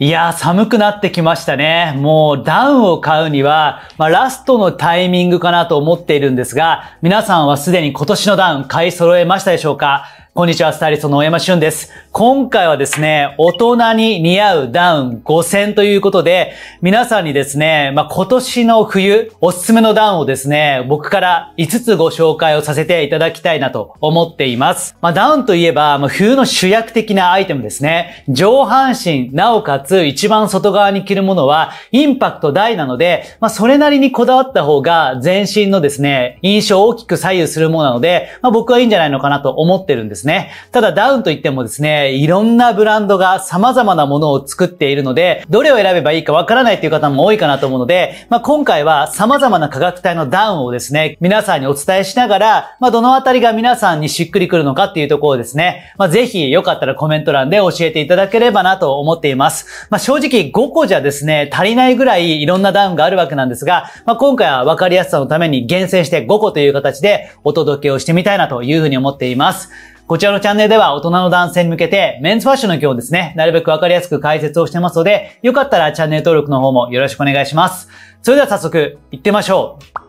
いやー、寒くなってきましたね。もうダウンを買うには、まあ、ラストのタイミングかなと思っているんですが、皆さんはすでに今年のダウン買い揃えましたでしょうかこんにちは、スタイリストの大山俊です。今回はですね、大人に似合うダウン5000ということで、皆さんにですね、まあ、今年の冬、おすすめのダウンをですね、僕から5つご紹介をさせていただきたいなと思っています。まあ、ダウンといえば、まあ、冬の主役的なアイテムですね。上半身、なおかつ一番外側に着るものは、インパクト大なので、まあ、それなりにこだわった方が、全身のですね、印象を大きく左右するものなので、まあ、僕はいいんじゃないのかなと思ってるんですね。ただ、ダウンといってもですね、いろんなブランドが様々なものを作っているので、どれを選べばいいかわからないという方も多いかなと思うので、まあ、今回は様々な価格帯のダウンをですね、皆さんにお伝えしながら、まあ、どのあたりが皆さんにしっくりくるのかっていうところをですね、まあ、ぜひよかったらコメント欄で教えていただければなと思っています。まあ、正直5個じゃですね、足りないぐらいいろんなダウンがあるわけなんですが、まあ、今回はわかりやすさのために厳選して5個という形でお届けをしてみたいなというふうに思っています。こちらのチャンネルでは大人の男性に向けてメンズファッションの今日ですね、なるべくわかりやすく解説をしてますので、よかったらチャンネル登録の方もよろしくお願いします。それでは早速、行ってみましょう。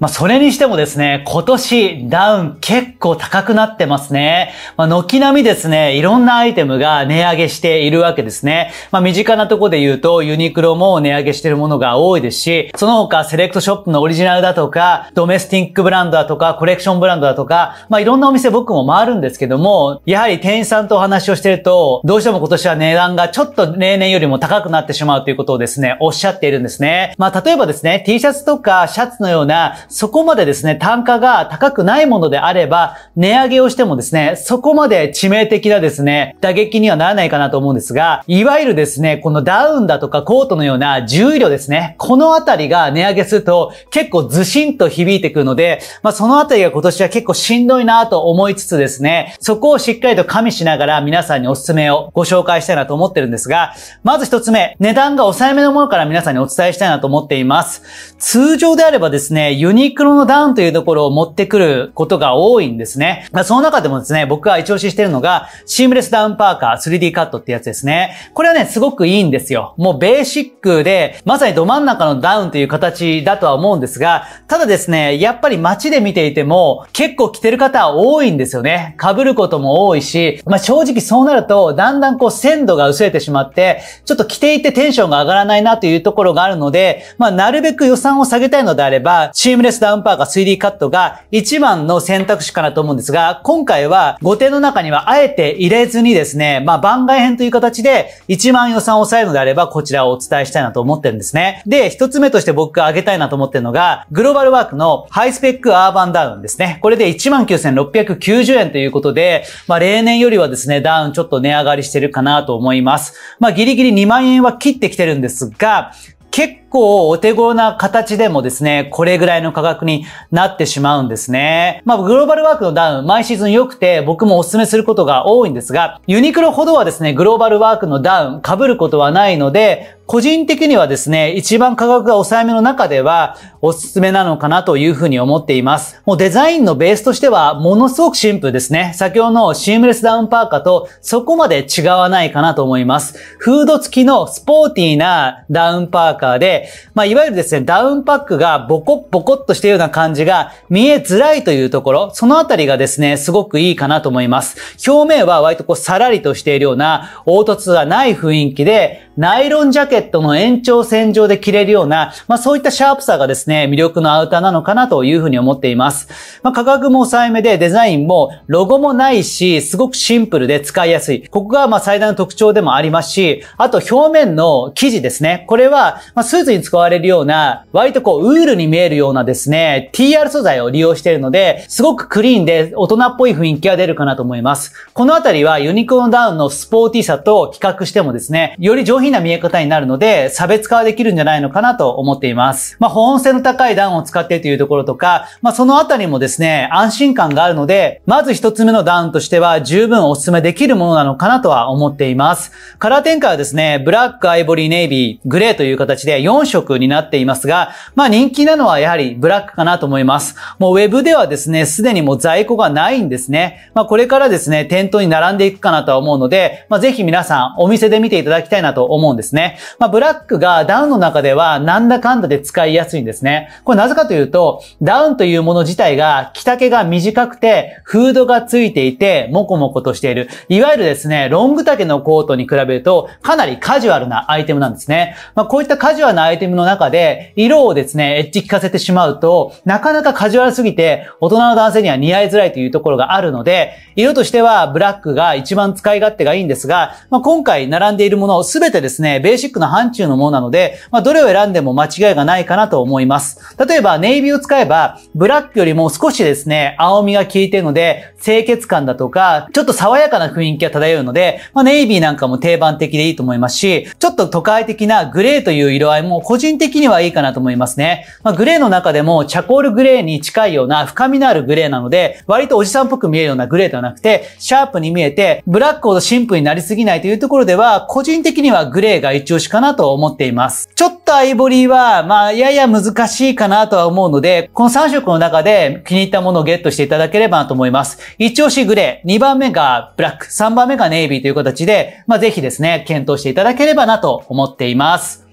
まあ、それにしてもですね、今年ダウン結構高くなってますね。まあ、軒並みですね、いろんなアイテムが値上げしているわけですね。まあ、身近なとこで言うと、ユニクロも値上げしてるものが多いですし、その他セレクトショップのオリジナルだとか、ドメスティックブランドだとか、コレクションブランドだとか、まあ、いろんなお店僕も回るんですけども、やはり店員さんとお話をしてると、どうしても今年は値段がちょっと例年よりも高くなってしまうということをですね、おっしゃっているんですね。まあ、例えばですね、T シャツとかシャツのようなそこまでですね、単価が高くないものであれば、値上げをしてもですね、そこまで致命的なですね、打撃にはならないかなと思うんですが、いわゆるですね、このダウンだとかコートのような重量ですね、このあたりが値上げすると結構ずしんと響いてくるので、まあそのあたりが今年は結構しんどいなと思いつつですね、そこをしっかりと加味しながら皆さんにおすすめをご紹介したいなと思ってるんですが、まず一つ目、値段が抑えめのものから皆さんにお伝えしたいなと思っています。通常であればですね、ユニニクロのダウンというところを持ってくることが多いんですね。まあ、その中でもですね、僕が一押ししてるのが、シームレスダウンパーカー 3D カットってやつですね。これはね、すごくいいんですよ。もうベーシックで、まさにど真ん中のダウンという形だとは思うんですが、ただですね、やっぱり街で見ていても、結構着てる方多いんですよね。被ることも多いし、まあ、正直そうなると、だんだんこう鮮度が薄れてしまって、ちょっと着ていてテンションが上がらないなというところがあるので、まあ、なるべく予算を下げたいのであれば、シームレススダウンパーか 3D カットが一番の選択肢かなと思うんですが、今回は後手の中にはあえて入れずにですね、まあ番外編という形で1万予算を抑えるのであればこちらをお伝えしたいなと思ってるんですね。で、一つ目として僕が挙げたいなと思ってるのが、グローバルワークのハイスペックアーバンダウンですね。これで19,690円ということで、まあ例年よりはですね、ダウンちょっと値上がりしてるかなと思います。まあギリギリ2万円は切ってきてるんですが、結構お手頃な形でもですね、これぐらいの価格になってしまうんですね。まあ、グローバルワークのダウン、毎シーズン良くて僕もお勧めすることが多いんですが、ユニクロほどはですね、グローバルワークのダウン、被ることはないので、個人的にはですね、一番価格が抑えめの中ではおすすめなのかなというふうに思っています。もうデザインのベースとしてはものすごくシンプルですね。先ほどのシームレスダウンパーカーとそこまで違わないかなと思います。フード付きのスポーティーなダウンパーカーで、まあ、いわゆるですね、ダウンパックがボコッボコッとしてるような感じが見えづらいというところ、そのあたりがですね、すごくいいかなと思います。表面は割とこう、さらりとしているような凹凸がない雰囲気で、ナイロンジャケットの延長線上で着れるような、まあそういったシャープさがですね、魅力のアウターなのかなというふうに思っています。まあ価格も抑えめでデザインもロゴもないし、すごくシンプルで使いやすい。ここがまあ最大の特徴でもありますし、あと表面の生地ですね。これは、まあ、スーツに使われるような、割とこうウールに見えるようなですね、TR 素材を利用しているので、すごくクリーンで大人っぽい雰囲気が出るかなと思います。このあたりはユニクロのダウンのスポーティーさと比較してもですね、より上品な見え方になるので、差別化はできるんじゃないのかなと思っています。まあ、保温性の高い段を使ってというところとか、まあ、そのあたりもですね、安心感があるので、まず一つ目のダウンとしては十分お勧めできるものなのかなとは思っています。カラー展開はですね、ブラック、アイボリー、ネイビー、グレーという形で4色になっていますが、まあ人気なのはやはりブラックかなと思います。もうウェブではですね、すでにもう在庫がないんですね。まあこれからですね、店頭に並んでいくかなとは思うので、まあぜひ皆さんお店で見ていただきたいなと思うんですね。まあ、ブラックがダウンの中ではなんだかんだで使いやすいんですね。これなぜかというと、ダウンというもの自体が着丈が短くて、フードがついていて、もこもことしている。いわゆるですね、ロング丈のコートに比べると、かなりカジュアルなアイテムなんですね。まあ、こういったカジュアルなアイテムの中で、色をですね、エッジ効かせてしまうと、なかなかカジュアルすぎて、大人の男性には似合いづらいというところがあるので、色としてはブラックが一番使い勝手がいいんですが、まあ、今回並んでいるものを全ててですね、ベーシックな範疇のものなので、まあ、どれを選んでも間違いがないかなと思います。例えば、ネイビーを使えば、ブラックよりも少しですね、青みが効いてるので、清潔感だとか、ちょっと爽やかな雰囲気が漂うので、まあ、ネイビーなんかも定番的でいいと思いますし、ちょっと都会的なグレーという色合いも個人的にはいいかなと思いますね。まあ、グレーの中でも、チャコールグレーに近いような深みのあるグレーなので、割とおじさんっぽく見えるようなグレーではなくて、シャープに見えて、ブラックほどシンプルになりすぎないというところでは、個人的にはグレーが一押しかなと思っています。ちょっとアイボリーは、まあ、やや難しいかなとは思うので、この3色の中で気に入ったものをゲットしていただければなと思います。一押しグレー、2番目がブラック、3番目がネイビーという形で、まあ、ぜひですね、検討していただければなと思っています。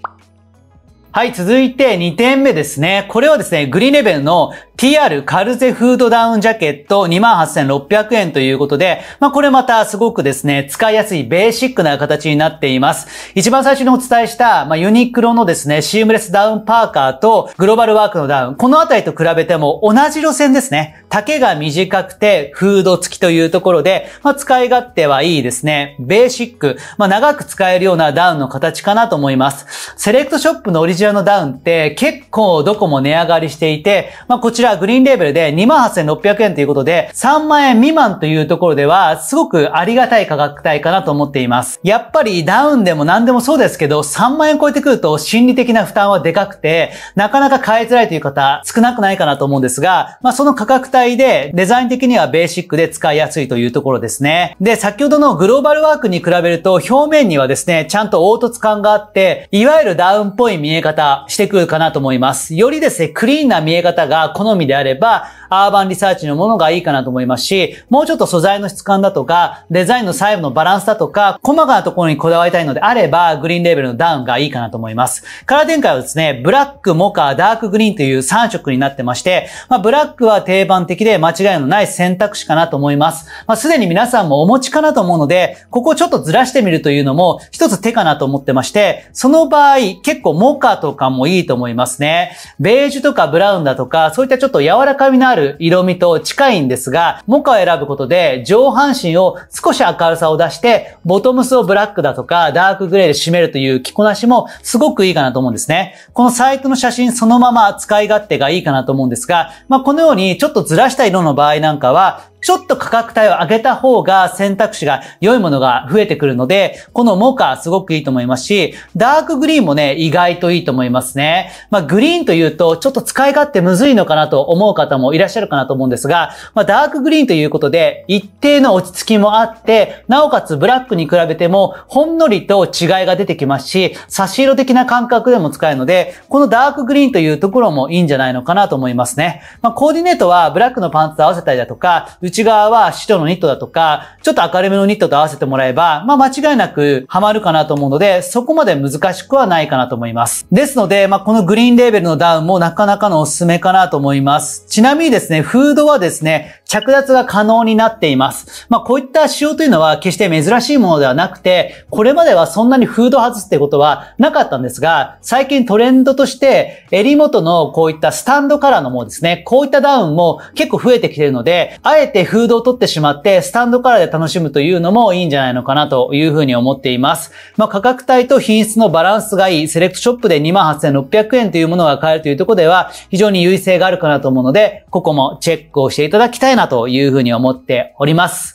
はい、続いて2点目ですね。これはですね、グリーンレベルの TR カルゼフードダウンジャケット28,600円ということで、まあ、これまたすごくですね、使いやすいベーシックな形になっています。一番最初にお伝えした、まあ、ユニクロのですね、シームレスダウンパーカーとグローバルワークのダウン、このあたりと比べても同じ路線ですね。丈が短くて、フード付きというところで、まあ、使い勝手はいいですね。ベーシック、まあ、長く使えるようなダウンの形かなと思います。セレクトショップのオリジナルのダウンって結構どこも値上がりしていて、まあ、こちららグリーンレーベルで28,600円ということで、3万円未満というところでは、すごくありがたい価格帯かなと思っています。やっぱりダウンでも何でもそうですけど、3万円超えてくると心理的な負担はでかくて、なかなか買いづらいという方、少なくないかなと思うんですが、まあその価格帯で、デザイン的にはベーシックで使いやすいというところですね。で、先ほどのグローバルワークに比べると、表面にはですね、ちゃんと凹凸感があって、いわゆるダウンっぽい見え方してくるかなと思います。よりですね、クリーンな見え方が好みであれば、アーバンリサーチのものがいいかなと思いますし、もうちょっと素材の質感だとか、デザインの細部のバランスだとか、細かなところにこだわりたいのであれば、グリーンレーベルのダウンがいいかなと思います。カラー展開はですね、ブラック、モカ、ダークグリーンという3色になってまして、まあ、ブラックは定番的で間違いのない選択肢かなと思います。まあ、すでに皆さんもお持ちかなと思うので、ここをちょっとずらしてみるというのも一つ手かなと思ってまして、その場合結構モカとかもいいと思いますね。ベージュとかブラウンだとか、そういったちょっと柔らかみのあるある色味と近いんですが、モカを選ぶことで上半身を少し明るさを出して、ボトムスをブラックだとかダークグレーで締めるという着こなしもすごくいいかなと思うんですね。このサイトの写真そのまま使い勝手がいいかなと思うんですが、まあ、このようにちょっとずらした色の場合なんかは、ちょっと価格帯を上げた方が選択肢が良いものが増えてくるので、このモカすごくいいと思いますし、ダークグリーンもね、意外といいと思いますね。まあ、グリーンというと、ちょっと使い勝手むずいのかなと思う方もいらっしゃるかなと思うんですが、まあ、ダークグリーンということで、一定の落ち着きもあって、なおかつブラックに比べても、ほんのりと違いが出てきますし、差し色的な感覚でも使えるので、このダークグリーンというところもいいんじゃないのかなと思いますね。まあ、コーディネートはブラックのパンツと合わせたりだとか、内側は白のニットだとか、ちょっと明るめのニットと合わせてもらえば、まあ間違いなくハマるかなと思うので、そこまで難しくはないかなと思います。ですので、まあこのグリーンレーベルのダウンもなかなかのおすすめかなと思います。ちなみにですね、フードはですね、着脱が可能になっています。まあこういった仕様というのは決して珍しいものではなくて、これまではそんなにフード外すってことはなかったんですが、最近トレンドとして、襟元のこういったスタンドカラーのものですね、こういったダウンも結構増えてきているので、あえてフードを取ってしまって、スタンドカラーで楽しむというのもいいんじゃないのかなというふうに思っています。まあ、価格帯と品質のバランスがいい、セレクトショップで28,600円というものが買えるというところでは、非常に優位性があるかなと思うので、ここもチェックをしていただきたいなというふうに思っております。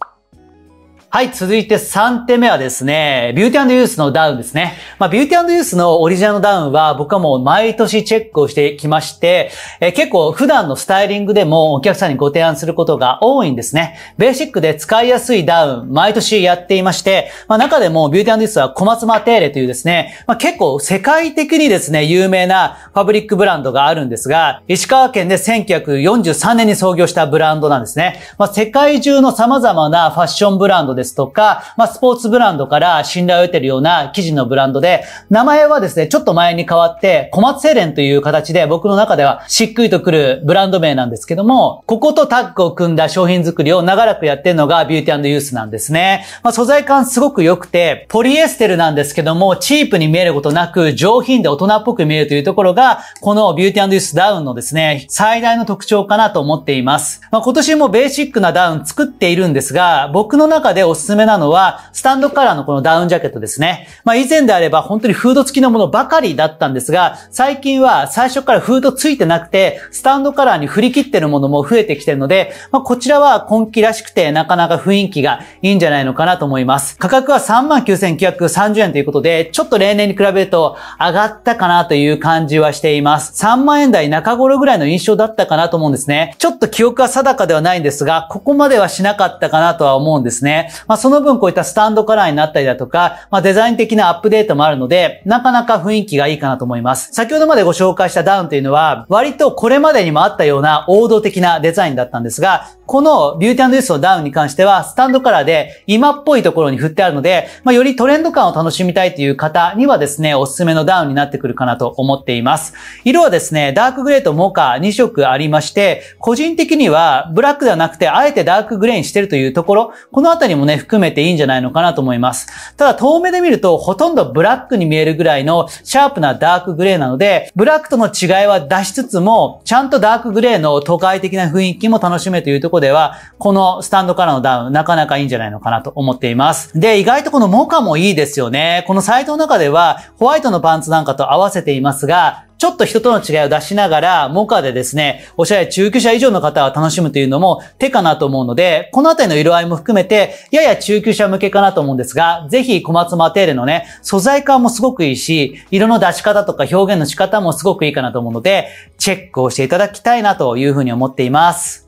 はい、続いて3点目はですね、ビューティーユースのダウンですね。まあ、ビューティーユースのオリジナルのダウンは僕はもう毎年チェックをしてきまして、えー、結構普段のスタイリングでもお客さんにご提案することが多いんですね。ベーシックで使いやすいダウン、毎年やっていまして、まあ、中でもビューティーユースは小松マテーレというですね、まあ、結構世界的にですね、有名なファブリックブランドがあるんですが、石川県で1943年に創業したブランドなんですね。まあ、世界中の様々なファッションブランドでですとか、まあ、スポーツブランドから信頼を得てるような記事のブランドで、名前はですね、ちょっと前に変わって、小松セレンという形で僕の中ではしっくりとくるブランド名なんですけども、こことタッグを組んだ商品作りを長らくやってるのがビューティーユースなんですね。まあ、素材感すごく良くて、ポリエステルなんですけども、チープに見えることなく上品で大人っぽく見えるというところが、このビューティーユースダウンのですね、最大の特徴かなと思っています。まあ、今年もベーシックなダウン作っているんですが、僕の中でおすすめなのは、スタンドカラーのこのダウンジャケットですね。まあ以前であれば本当にフード付きのものばかりだったんですが、最近は最初からフード付いてなくて、スタンドカラーに振り切ってるものも増えてきてるので、まあこちらは今季らしくてなかなか雰囲気がいいんじゃないのかなと思います。価格は39,930円ということで、ちょっと例年に比べると上がったかなという感じはしています。3万円台中頃ぐらいの印象だったかなと思うんですね。ちょっと記憶は定かではないんですが、ここまではしなかったかなとは思うんですね。まあ、その分こういったスタンドカラーになったりだとか、まあ、デザイン的なアップデートもあるので、なかなか雰囲気がいいかなと思います。先ほどまでご紹介したダウンというのは、割とこれまでにもあったような王道的なデザインだったんですが、このビューティーユースのダウンに関しては、スタンドカラーで今っぽいところに振ってあるので、まあ、よりトレンド感を楽しみたいという方にはですね、おすすめのダウンになってくるかなと思っています。色はですね、ダークグレーとモカ2色ありまして、個人的にはブラックではなくて、あえてダークグレーにしてるというところ、このあたりもね、ね、含めていいんじゃないのかなと思います。ただ、遠目で見ると、ほとんどブラックに見えるぐらいのシャープなダークグレーなので、ブラックとの違いは出しつつも、ちゃんとダークグレーの都会的な雰囲気も楽しめというところでは、このスタンドからのダウン、なかなかいいんじゃないのかなと思っています。で、意外とこのモカもいいですよね。このサイトの中では、ホワイトのパンツなんかと合わせていますが、ちょっと人との違いを出しながら、モカでですね、おしゃれ中級者以上の方は楽しむというのも手かなと思うので、このあたりの色合いも含めて、やや中級者向けかなと思うんですが、ぜひ小松マテーレのね、素材感もすごくいいし、色の出し方とか表現の仕方もすごくいいかなと思うので、チェックをしていただきたいなというふうに思っています。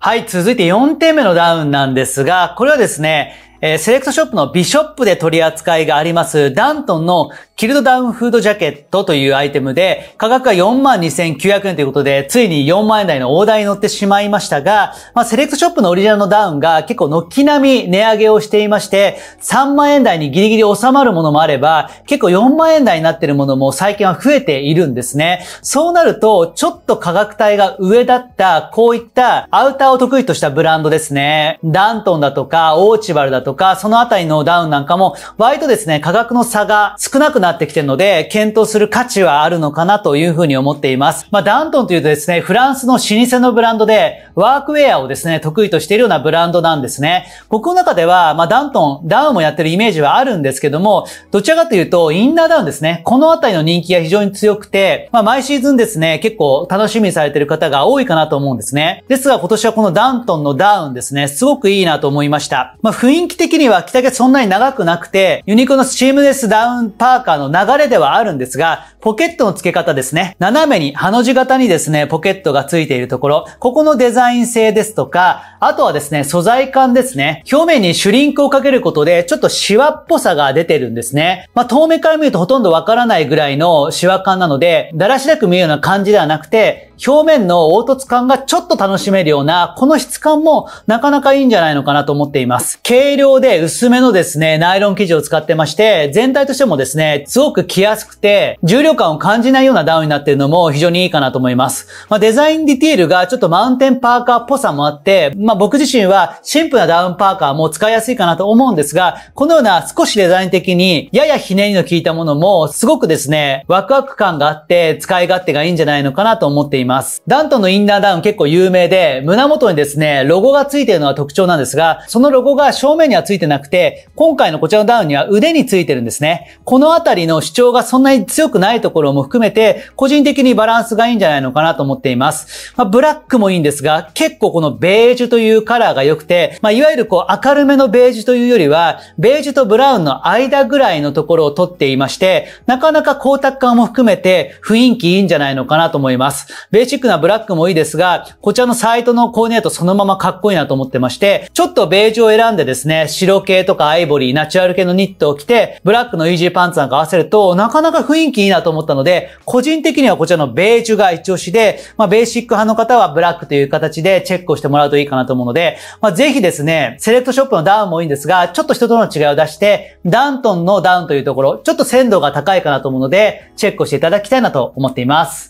はい、続いて4点目のダウンなんですが、これはですね、えー、セレクトショップのビショップで取り扱いがありますダントンのキルドダウンフードジャケットというアイテムで価格が42,900円ということでついに4万円台の大台に乗ってしまいましたが、まあ、セレクトショップのオリジナルのダウンが結構軒並み値上げをしていまして3万円台にギリギリ収まるものもあれば結構4万円台になっているものも最近は増えているんですね。そうなるとちょっと価格帯が上だったこういったアウターを得意としたブランドですね。ダントンだとかオーチバルだとかとか、そのあたりのダウンなんかも、割とですね、価格の差が少なくなってきてるので、検討する価値はあるのかなというふうに思っています。まあ、ダントンというとですね、フランスの老舗のブランドで、ワークウェアをですね、得意としているようなブランドなんですね。僕の中では、まあ、ダントン、ダウンもやってるイメージはあるんですけども、どちらかというと、インナーダウンですね。このあたりの人気が非常に強くて、まあ、毎シーズンですね、結構楽しみにされてる方が多いかなと思うんですね。ですが、今年はこのダントンのダウンですね、すごくいいなと思いました。まあ、雰囲気的には着丈そんなに長くなくて、ユニクロのシームレスダウンパーカーの流れではあるんですが、ポケットの付け方ですね。斜めに、ハの字型にですね、ポケットが付いているところ、ここのデザイン性ですとか、あとはですね、素材感ですね。表面にシュリンクをかけることで、ちょっとシワっぽさが出てるんですね。まあ、遠目から見るとほとんどわからないぐらいのシワ感なので、だらしなく見えるような感じではなくて、表面の凹凸感がちょっと楽しめるような、この質感もなかなかいいんじゃないのかなと思っています。軽量用で薄めのですね、ナイロン生地を使ってまして、全体としてもですね、すごく着やすくて、重量感を感じないようなダウンになっているのも非常にいいかなと思います。まあ、デザインディティールがちょっとマウンテンパーカーっぽさもあって、まあ、僕自身はシンプルなダウンパーカーも使いやすいかなと思うんですが、このような少しデザイン的にややひねりの効いたものもすごくですね、ワクワク感があって使い勝手がいいんじゃないのかなと思っています。ダントのインナーダウン結構有名で、胸元にですね、ロゴがついているのが特徴なんですが、そのロゴが正面にはついてなくて、今回のこちらのダウンには腕についてるんですね。このあたりの主張がそんなに強くないところも含めて、個人的にバランスがいいんじゃないのかなと思っています。まあ、ブラックもいいんですが、結構このベージュというカラーが良くて、まあ、いわゆるこう明るめのベージュというよりは、ベージュとブラウンの間ぐらいのところを取っていまして、なかなか光沢感も含めて雰囲気いいんじゃないのかなと思います。ベーシックなブラックもいいですが、こちらのサイトのコーディネートそのままかっこいいなと思ってまして、ちょっとベージュを選んでですね、白系とかアイボリー、ナチュラル系のニットを着て、ブラックのイージーパンツなんか合わせると、なかなか雰囲気いいなと思ったので、個人的にはこちらのベージュが一押しで、まあ、ベーシック派の方はブラックという形でチェックをしてもらうといいかなと思うので、まあ、ぜひですね、セレクトショップのダウンもいいんですが、ちょっと人との違いを出して、ダントンのダウンというところ、ちょっと鮮度が高いかなと思うので、チェックをしていただきたいなと思っています。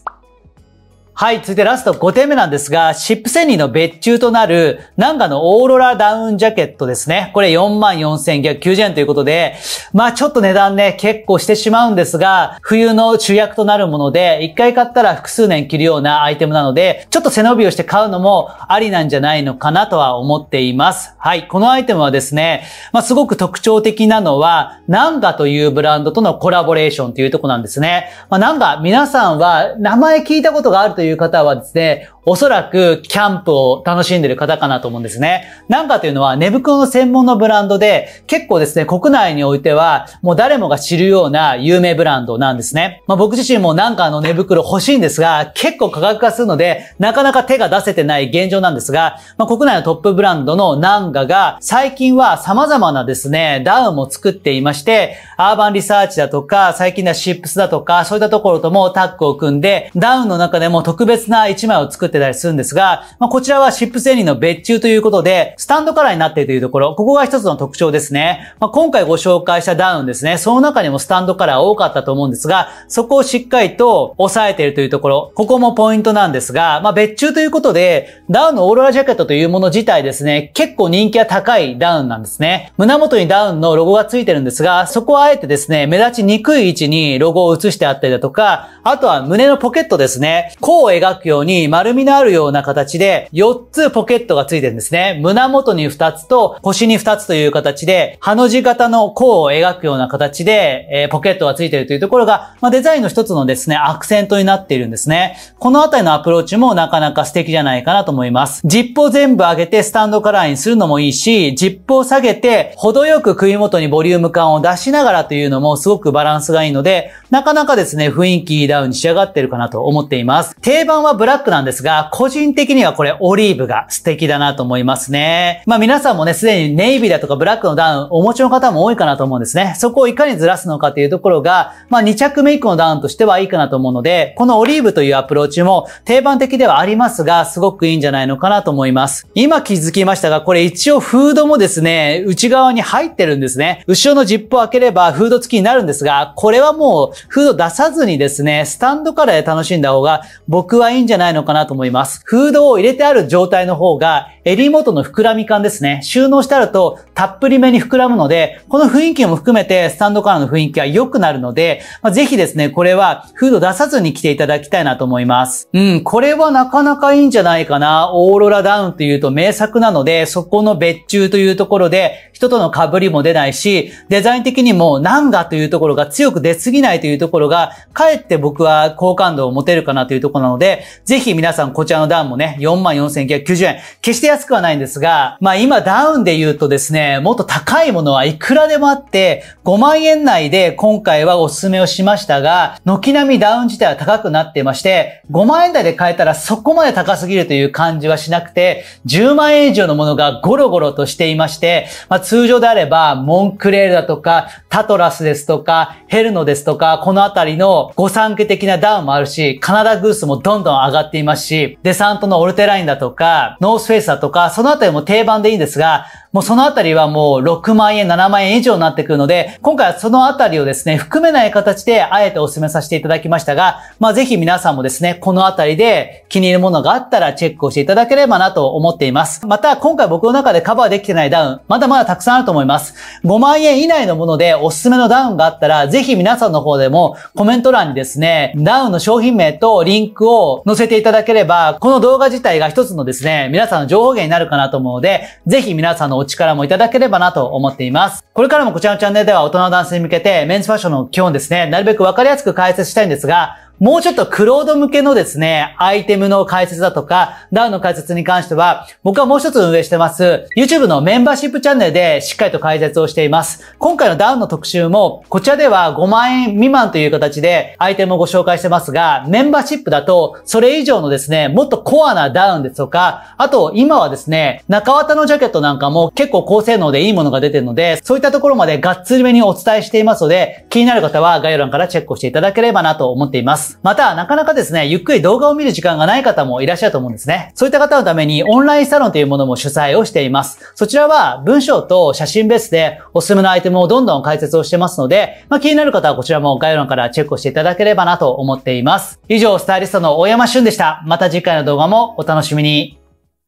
はい、続いてラスト5点目なんですが、シップセニの別注となる、なんかのオーロラダウンジャケットですね。これ44,990円ということで、まあちょっと値段ね、結構してしまうんですが、冬の主役となるもので、一回買ったら複数年着るようなアイテムなので、ちょっと背伸びをして買うのもありなんじゃないのかなとは思っています。はい、このアイテムはですね、まあすごく特徴的なのは、ナンガというブランドとのコラボレーションというとこなんですね。まあナンガ、皆さんは名前聞いたことがあるといういう方はですね、おそらくキャンプを楽しんでる方かなと思うんですね。なんかというのは寝袋の専門のブランドで結構ですね、国内においてはもう誰もが知るような有名ブランドなんですね。まあ僕自身もなんかあの寝袋欲しいんですが、結構価格化するのでなかなか手が出せてない現状なんですが、まあ国内のトップブランドのナンガが最近は様々なですね、ダウンも作っていまして、アーバンリサーチだとか、最近ではシップスだとか、そういったところともタッグを組んで、ダウンの中でも特別な1枚を作ってってたりするんですが、まあ、こちらはシップセリーの別注ということで、スタンドカラーになっているというところ、ここが一つの特徴ですね。まあ、今回ご紹介したダウンですね、その中にもスタンドカラー多かったと思うんですが、そこをしっかりと押さえているというところ、ここもポイントなんですが、まあ、別注ということで、ダウンのオーロラジャケットというもの自体ですね、結構人気が高いダウンなんですね。胸元にダウンのロゴがついてるんですが、そこはあえてですね、目立ちにくい位置にロゴを移してあったりだとか、あとは胸のポケットですね、弧を描くように丸みみのあるような形で、4つポケットがついてるんですね。胸元に2つと腰に2つという形で、ハの字型の甲を描くような形で、えー、ポケットがついてるというところが、まあ、デザインの一つのですね、アクセントになっているんですね。このあたりのアプローチもなかなか素敵じゃないかなと思います。ジップを全部上げてスタンドカラーにするのもいいし、ジップを下げて、程よく首元にボリューム感を出しながらというのもすごくバランスがいいので、なかなかですね、雰囲気ダウンに仕上がってるかなと思っています。定番はブラックなんですが、が、個人的にはこれオリーブが素敵だなと思いますね。まあ皆さんもね、すでにネイビーだとかブラックのダウンお持ちの方も多いかなと思うんですね。そこをいかにずらすのかというところが、まあ2着目以降のダウンとしてはいいかなと思うので、このオリーブというアプローチも定番的ではありますが、すごくいいんじゃないのかなと思います。今気づきましたが、これ一応フードもですね、内側に入ってるんですね。後ろのジップを開ければフード付きになるんですが、これはもうフード出さずにですね、スタンドからで楽しんだ方が僕はいいんじゃないのかなと思います。思います。フードを入れてある状態の方が、襟元の膨らみ感ですね。収納してあるとたっぷりめに膨らむので、この雰囲気も含めてスタンドからの雰囲気は良くなるので、まあ、ぜひですね、これはフード出さずに着ていただきたいなと思います。うん、これはなかなかいいんじゃないかな。オーロラダウンというと名作なので、そこの別注というところで、人との被りも出ないし、デザイン的にもんがというところが強く出すぎないというところが、かえって僕は好感度を持てるかなというところなので、ぜひ皆さんこちらのダウンもね、44,990円。決して安くはないんですが、まあ今ダウンで言うとですね、もっと高いものはいくらでもあって、5万円内で今回はおすすめをしましたが、軒並みダウン自体は高くなってまして、5万円台で買えたらそこまで高すぎるという感じはしなくて、10万円以上のものがゴロゴロとしていまして、まあ通常であれば、モンクレールだとか、タトラスですとか、ヘルノですとか、このあたりの御三家的なダウンもあるし、カナダグースもどんどん上がっていますし、デサントのオルテラインだとか、ノースフェイスだとか、そのあたりも定番でいいんですが、もうそのあたりはもう6万円、7万円以上になってくるので、今回はそのあたりをですね、含めない形であえてお勧めさせていただきましたが、まあぜひ皆さんもですね、このあたりで気に入るものがあったらチェックをしていただければなと思っています。また今回僕の中でカバーできてないダウン、まだまだたくさんあると思います。5万円以内のものでおすすめのダウンがあったら、ぜひ皆さんの方でもコメント欄にですね、ダウンの商品名とリンクを載せていただければば、この動画自体が一つのですね、皆さんの情報源になるかなと思うので、ぜひ皆さんのお力もいただければなと思っています。これからもこちらのチャンネルでは大人の男性に向けて、メンズファッションの基本ですね、なるべくわかりやすく解説したいんですが、もうちょっとクロード向けのですね、アイテムの解説だとか、ダウンの解説に関しては、僕はもう一つ運営してます、YouTube のメンバーシップチャンネルでしっかりと解説をしています。今回のダウンの特集も、こちらでは5万円未満という形でアイテムをご紹介してますが、メンバーシップだと、それ以上のですね、もっとコアなダウンですとか、あと今はですね、中綿のジャケットなんかも結構高性能でいいものが出てるので、そういったところまでがっつりめにお伝えしていますので、気になる方は概要欄からチェックをしていただければなと思っています。。また、なかなかですね、ゆっくり動画を見る時間がない方もいらっしゃると思うんですね。そういった方のためにオンラインサロンというものも主催をしています。そちらは文章と写真ベースでおすすめのアイテムをどんどん解説をしてますので、まあ、気になる方はこちらも概要欄からチェックをしていただければなと思っています。以上、スタイリストの大山俊でした。また次回の動画もお楽しみに。